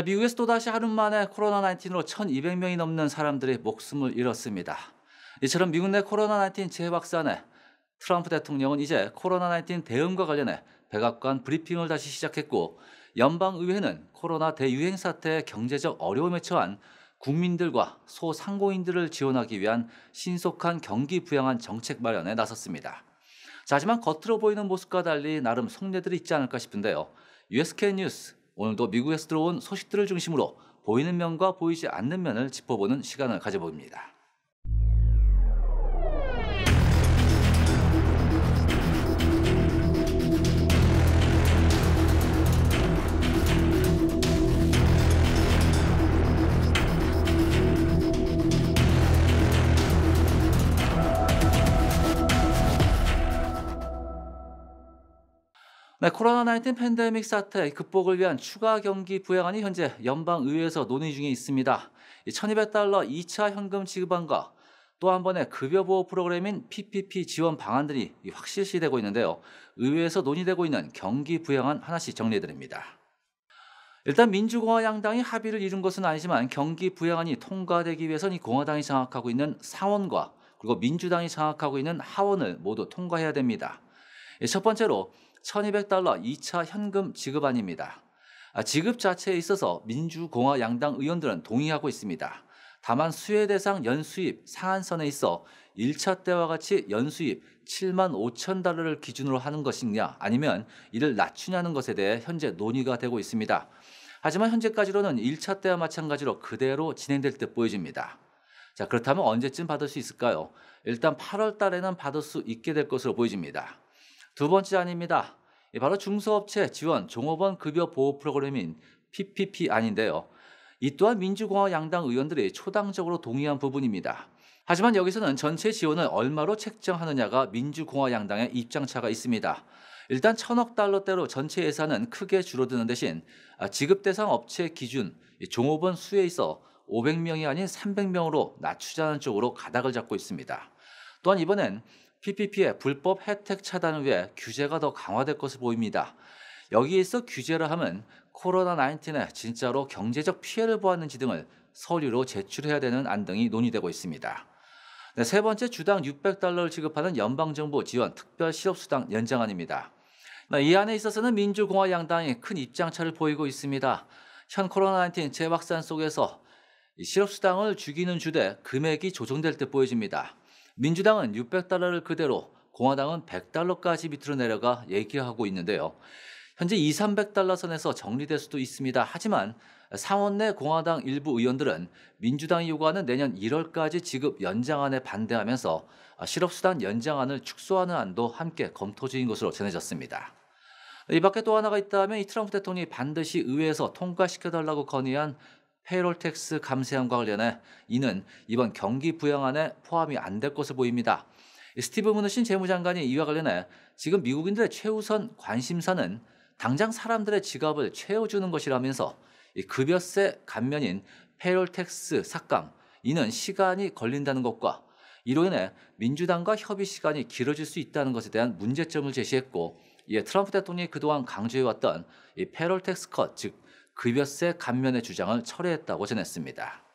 미국에서 또다시 하루 만에 코로나19로 1200명이 넘는 사람들이 목숨을 잃었습니다. 이처럼 미국 내 코로나19 재확산에 트럼프 대통령은 이제 코로나19 대응과 관련해 백악관 브리핑을 다시 시작했고 연방의회는 코로나 대유행 사태의 경제적 어려움에 처한 국민들과 소상공인들을 지원하기 위한 신속한 경기 부양한 정책 마련에 나섰습니다. 자, 하지만 겉으로 보이는 모습과 달리 나름 속내들이 있지 않을까 싶은데요. USK 뉴스 오늘도 미국에서 들어온 소식들을 중심으로 보이는 면과 보이지 않는 면을 짚어보는 시간을 가져봅니다. 네, 코로나19 팬데믹 사태 극복을 위한 추가 경기 부양안이 현재 연방의회에서 논의 중에 있습니다. 1200달러 2차 현금 지급안과 또 한 번의 급여 보호 프로그램인 PPP 지원 방안들이 확실시되고 있는데요. 의회에서 논의되고 있는 경기 부양안 하나씩 정리해드립니다. 일단 민주공화 양당이 합의를 이룬 것은 아니지만 경기 부양안이 통과되기 위해선 이 공화당이 장악하고 있는 상원과 그리고 민주당이 장악하고 있는 하원을 모두 통과해야 됩니다. 예, 첫 번째로 1200달러 2차 현금 지급안입니다. 아, 지급 자체에 있어서 민주공화 양당 의원들은 동의하고 있습니다. 다만 수혜 대상 연수입 상한선에 있어 1차 때와 같이 연수입 7만 5천 달러를 기준으로 하는 것이냐 아니면 이를 낮추냐는 것에 대해 현재 논의가 되고 있습니다. 하지만 현재까지로는 1차 때와 마찬가지로 그대로 진행될 듯 보여집니다. 자, 그렇다면 언제쯤 받을 수 있을까요? 일단 8월 달에는 받을 수 있게 될 것으로 보여집니다. 두 번째 안입니다. 바로 중소업체 지원 종업원 급여 보호 프로그램인 PPP 안인데요. 이 또한 민주공화 양당 의원들이 초당적으로 동의한 부분입니다. 하지만 여기서는 전체 지원을 얼마로 책정하느냐가 민주공화 양당의 입장차가 있습니다. 일단 천억 달러대로 전체 예산은 크게 줄어드는 대신 아, 지급 대상 업체 기준 종업원 수에 있어 500명이 아닌 300명으로 낮추자는 쪽으로 가닥을 잡고 있습니다. 또한 이번엔 PPP의 불법 혜택 차단 외 규제가 더 강화될 것으로 보입니다. 여기에 있어 규제를 함은 코로나19에 진짜로 경제적 피해를 보았는지 등을 서류로 제출해야 되는 안 등이 논의되고 있습니다. 네, 세 번째 주당 600달러를 지급하는 연방정부 지원 특별 실업수당 연장안입니다. 네, 이 안에 있어서는 민주공화 양당이 큰 입장차를 보이고 있습니다. 현 코로나19 재확산 속에서 실업수당을 죽이는 주되 금액이 조정될 듯 보여집니다. 민주당은 600달러를 그대로 공화당은 100달러까지 밑으로 내려가 얘기하고 있는데요. 현재 2, 300달러 선에서 정리될 수도 있습니다. 하지만 상원 내 공화당 일부 의원들은 민주당이 요구하는 내년 1월까지 지급 연장안에 반대하면서 실업수당 연장안을 축소하는 안도 함께 검토 중인 것으로 전해졌습니다. 이 밖에 또 하나가 있다면 이 트럼프 대통령이 반드시 의회에서 통과시켜달라고 건의한 페이롤 텍스 감세안과 관련해 이는 이번 경기 부양안에 포함이 안 될 것으로 보입니다. 스티브 문신 재무장관이 이와 관련해 지금 미국인들의 최우선 관심사는 당장 사람들의 지갑을 채워주는 것이라면서 급여세 감면인 페이롤 텍스 삭감 이는 시간이 걸린다는 것과 이로 인해 민주당과 협의 시간이 길어질 수 있다는 것에 대한 문제점을 제시했고 이에 트럼프 대통령이 그동안 강조해왔던 이 페롤 텍스 컷, 즉 급여세 감면의 주장을 철회했다고 전했습니다.